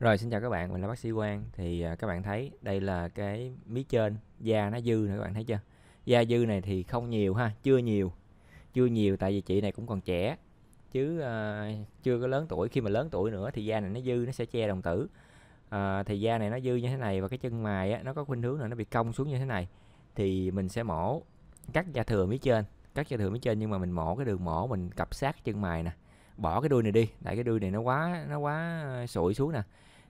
Rồi xin chào các bạn, mình là bác sĩ Quang Thì à, các bạn thấy đây là cái mí trên Da nó dư nữa các bạn thấy chưa Da dư này thì không nhiều ha, chưa nhiều Chưa nhiều tại vì chị này cũng còn trẻ Chứ à, chưa có lớn tuổi Khi mà lớn tuổi nữa thì da này nó dư nó sẽ che đồng tử à, Thì da này nó dư như thế này Và cái chân mày á, nó có khuynh hướng là nó bị cong xuống như thế này Thì mình sẽ mổ cắt da thừa mí trên Cắt da thừa mí trên nhưng mà mình mổ cái đường mổ Mình cặp sát chân mày nè bỏ cái đuôi này đi tại cái đuôi này nó quá nó quá ờ, sụi xuống nè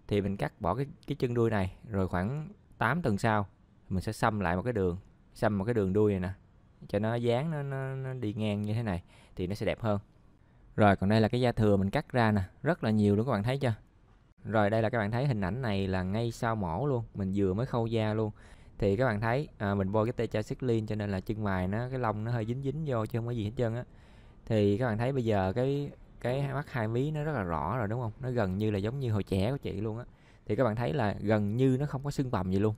thì mình cắt bỏ cái cái chân đuôi này rồi khoảng 8 tuần sau mình sẽ xăm lại một cái đường xăm một cái đường đuôi này nè cho nó dán nó, nó, nó đi ngang như thế này thì nó sẽ đẹp hơn rồi còn đây là cái da thừa mình cắt ra nè rất là nhiều luôn các bạn thấy chưa rồi đây là các bạn thấy hình ảnh này là ngay sau mổ luôn mình vừa mới khâu da luôn thì các bạn thấy à, mình bôi cái tetracycline cho nên là chân mày nó cái lông nó hơi dính dính vô chứ không có gì hết trơn á thì các bạn thấy bây giờ cái cái mắt hai mí nó rất là rõ rồi đúng không nó gần như là giống như hồi trẻ của chị luôn á thì các bạn thấy là gần như nó không có sưng bầm gì luôn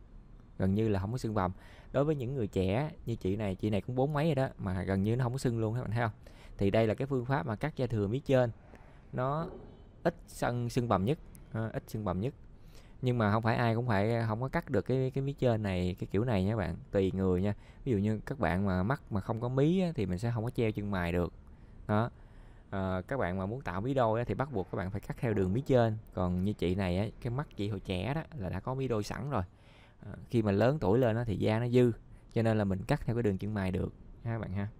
gần như là không có sưng bầm. đối với những người trẻ như chị này chị này cũng bốn mấy rồi đó mà gần như nó không có sưng luôn các bạn thấy không thì đây là cái phương pháp mà cắt da thừa mí trên nó ít sưng sưng bầm nhất à, ít sưng bầm nhất nhưng mà không phải ai cũng phải ờ, không có cắt được cái cái mí trên này cái kiểu này nha bạn tùy người nha ví dụ như các bạn mà mắt mà không có mí á, thì mình sẽ không có treo chân mài được đó à, các bạn mà muốn tạo mí đôi á, thì bắt buộc các bạn phải cắt theo đường mí trên còn như chị này á, cái mắt chị hồi trẻ đó là đã có mí đôi sẵn rồi à, khi mà lớn tuổi lên á, thì da nó dư cho nên là mình cắt theo cái đường chân mày được ha bạn ha